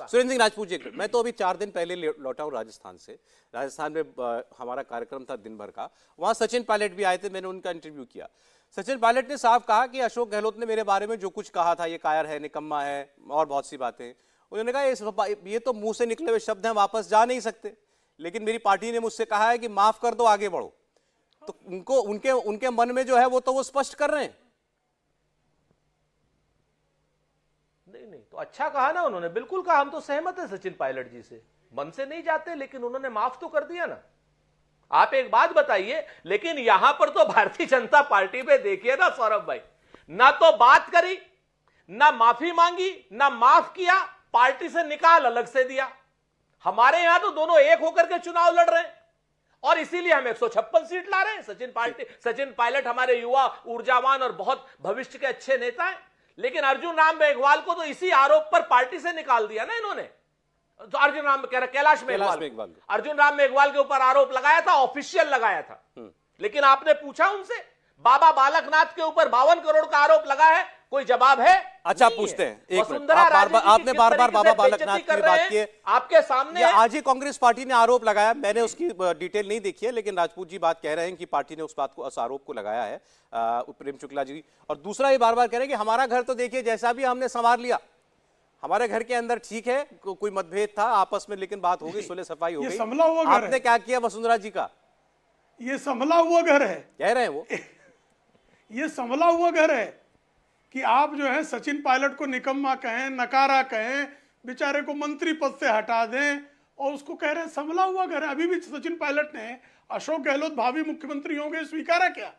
सुरेंद्र सिंह राजपूत जी मैं तो अभी चार दिन पहले लौटा हूँ राजस्थान से राजस्थान में हमारा कार्यक्रम था दिन भर का वहाँ सचिन पायलट भी आए थे मैंने उनका इंटरव्यू किया सचिन पायलट ने साफ कहा कि अशोक गहलोत ने मेरे बारे में जो कुछ कहा था ये कायर है निकम्मा है और बहुत सी बातें उन्होंने कहा ये तो मुंह से निकले हुए शब्द हैं वापस जा नहीं सकते लेकिन मेरी पार्टी ने मुझसे कहा है कि माफ कर दो आगे बढ़ो तो उनको उनके उनके मन में जो है वो तो वो स्पष्ट कर रहे हैं तो अच्छा कहा ना उन्होंने बिल्कुल कहा हम तो सहमत है सचिन पायलट जी से मन से नहीं जाते लेकिन उन्होंने माफ तो कर दिया ना आप एक बात बताइए लेकिन यहां पर तो भारतीय जनता पार्टी में देखिए ना सौरभ भाई ना तो बात करी ना माफी मांगी ना माफ किया पार्टी से निकाल अलग से दिया हमारे यहां तो दोनों एक होकर के चुनाव लड़ रहे हैं और इसीलिए हम एक सीट ला रहे हैं सचिन पार्टी सचिन पायलट हमारे युवा ऊर्जावान और बहुत भविष्य के अच्छे नेता हैं लेकिन अर्जुन राम मेघवाल को तो इसी आरोप पर पार्टी से निकाल दिया ना इन्होंने तो अर्जुन राम कह रहा कैलाश मेघवाल अर्जुन राम मेघवाल के ऊपर आरोप लगाया था ऑफिशियल लगाया था हम्म। लेकिन आपने पूछा उनसे बाबा बालकनाथ के ऊपर बावन करोड़ का आरोप लगा है कोई जवाब है अच्छा पूछते हैं एक आप बार बार आपने बार बार बाबा बालकनाथ की बात की आपके सामने आज ही कांग्रेस पार्टी ने आरोप लगाया मैंने उसकी डिटेल नहीं देखी है लेकिन राजपूत जी बात कह रहे हैं कि पार्टी ने उस बात को उस आरोप को लगाया है प्रेम शुक्ला जी और दूसरा ये बार बार कह रहे हैं कि हमारा घर तो देखिए जैसा भी हमने संवार लिया हमारे घर के अंदर ठीक है को, कोई मतभेद था आपस में लेकिन बात हो गई सुलह सफाई हो गई संभला हुआ घर आपने क्या किया वसुंधरा जी का ये संभला हुआ घर है कह रहे हैं वो ये संभला हुआ घर है कि आप जो है सचिन पायलट को निकम्मा कहें नकारा कहें बेचारे को मंत्री पद से हटा दें और उसको कह रहे हैं संभला हुआ घर अभी भी सचिन पायलट ने अशोक गहलोत भावी मुख्यमंत्री होंगे स्वीकारा क्या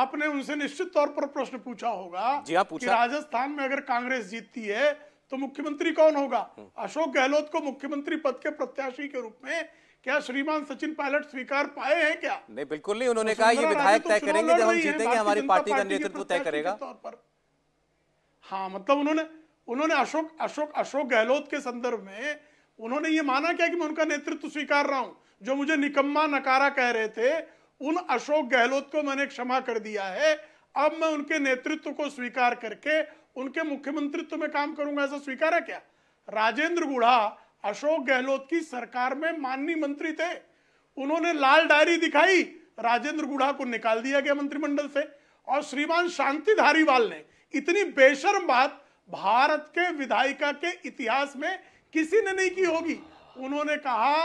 आपने उनसे निश्चित तौर पर प्रश्न पूछा होगा जी हाँ पूछा। कि राजस्थान में अगर कांग्रेस जीतती है तो मुख्यमंत्री कौन होगा हम्म। अशोक गहलोत को मुख्यमंत्री पद के प्रत्याशी के रूप में क्या श्रीमान सचिन पायलट स्वीकार पाए हैं क्या नहीं बिल्कुल नहीं उन्होंने तो कहा ये विधायक तो तय करेंगे जब हम जीतेंगे हमारी पार्टी का नेतृत्व तय करेगा हाँ मतलब उन्होंने उन्होंने अशोक अशोक अशोक गहलोत के संदर्भ में उन्होंने ये माना क्या कि मैं उनका नेतृत्व स्वीकार रहा हूं जो मुझे निकम्मा नकारा कह रहे थे उन अशोक गहलोत को मैंने क्षमा कर दिया है अब मैं उनके नेतृत्व को स्वीकार करके उनके मुख्यमंत्रित्व में काम करूंगा ऐसा स्वीकार है क्या राजेंद्र गुढ़ा अशोक गहलोत की सरकार में माननीय मंत्री थे उन्होंने लाल डायरी दिखाई राजेंद्र गुढ़ा को निकाल दिया गया मंत्रिमंडल से और श्रीमान शांति धारीवाल ने इतनी बेशर्म बात भारत के विधायिका के इतिहास में किसी ने नहीं की होगी उन्होंने कहा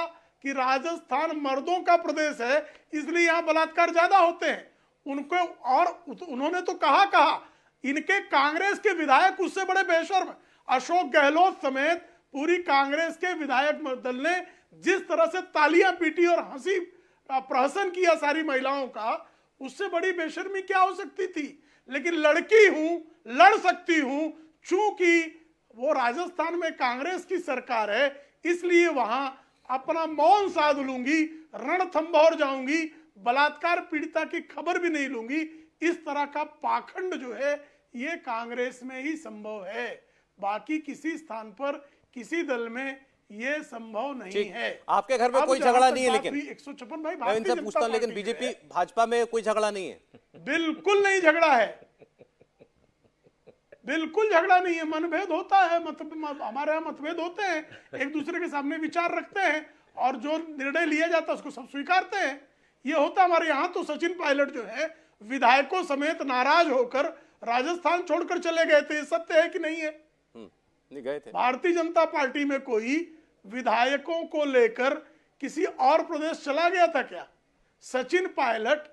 कि राजस्थान मर्दों का प्रदेश है इसलिए यहाँ बलात्कार ज्यादा होते हैं उनको और उन्होंने तो कहा कहा इनके कांग्रेस के विधायक उससे बड़े बेशर्म अशोक गहलोत समेत पूरी कांग्रेस के विधायक दल ने जिस तरह से तालियां पीटी और हंसी प्रहसन किया सारी महिलाओं का उससे बड़ी बेशर्मी क्या हो सकती थी लेकिन लड़की हूं लड़ सकती हूं चूंकि वो राजस्थान में कांग्रेस की सरकार है इसलिए वहां अपना मौन साध लूंगी रणथंभौर जाऊंगी बलात्कार पीड़िता की खबर भी नहीं लूंगी इस तरह का पाखंड जो है ये कांग्रेस में ही संभव है बाकी किसी स्थान पर किसी दल में ये संभव नहीं है आपके घर में कोई झगड़ा नहीं है लेकिन एक सौ छप्पन भाई मैं इनसे पूछता हूँ लेकिन बीजेपी भाजपा में कोई झगड़ा नहीं है बिल्कुल नहीं झगड़ा है बिल्कुल झगड़ा नहीं है मनभेद होता है मतलब हमारे यहाँ मतभेद होते हैं एक दूसरे के सामने विचार रखते हैं और जो निर्णय लिया जाता है उसको सब स्वीकारते हैं ये होता हमारे यहाँ तो सचिन पायलट जो है विधायकों समेत नाराज होकर राजस्थान छोड़कर चले गए थे सत्य है कि नहीं है गए थे भारतीय जनता पार्टी में कोई विधायकों को लेकर किसी और प्रदेश चला गया था क्या सचिन पायलट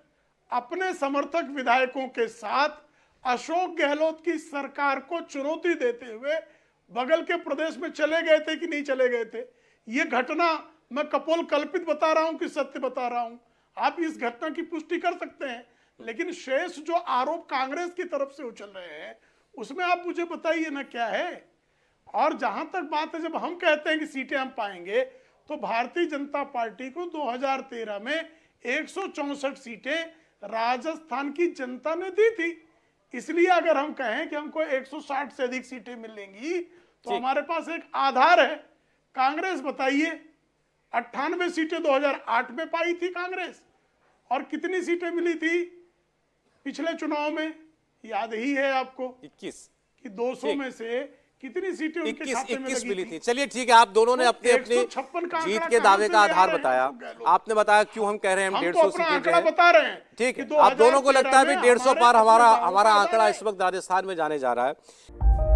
अपने समर्थक विधायकों के साथ अशोक गहलोत की सरकार को चुनौती देते हुए बगल के प्रदेश में चले गए थे कि नहीं चले गए थे ये घटना मैं कपोल कल्पित बता रहा हूं कि सत्य बता रहा हूं आप इस घटना की पुष्टि कर सकते हैं लेकिन शेष जो आरोप कांग्रेस की तरफ से उछल रहे हैं उसमें आप मुझे बताइए ना क्या है और जहां तक बात है जब हम कहते हैं कि सीटें हम पाएंगे तो भारतीय जनता पार्टी को 2013 में एक सीटें राजस्थान की जनता ने दी थी इसलिए अगर हम कहें कि हमको 160 से अधिक सीटें मिलेंगी तो हमारे पास एक आधार है कांग्रेस बताइए अट्ठानवे सीटें 2008 में पाई थी कांग्रेस और कितनी सीटें मिली थी पिछले चुनाव में याद ही है आपको 21 कि 200 में से कितनी सीटें इक्कीस इक्कीस मिली थी, थी। चलिए ठीक है आप दोनों ने तो अपने अपने जीत के दावे का आधार बताया तो आपने बताया क्यों हम कह रहे हैं हम तो डेढ़ सौ सीटें बता रहे हैं ठीक है आप दोनों को लगता है डेढ़ सौ पार हमारा हमारा आंकड़ा इस वक्त राजस्थान में जाने जा रहा है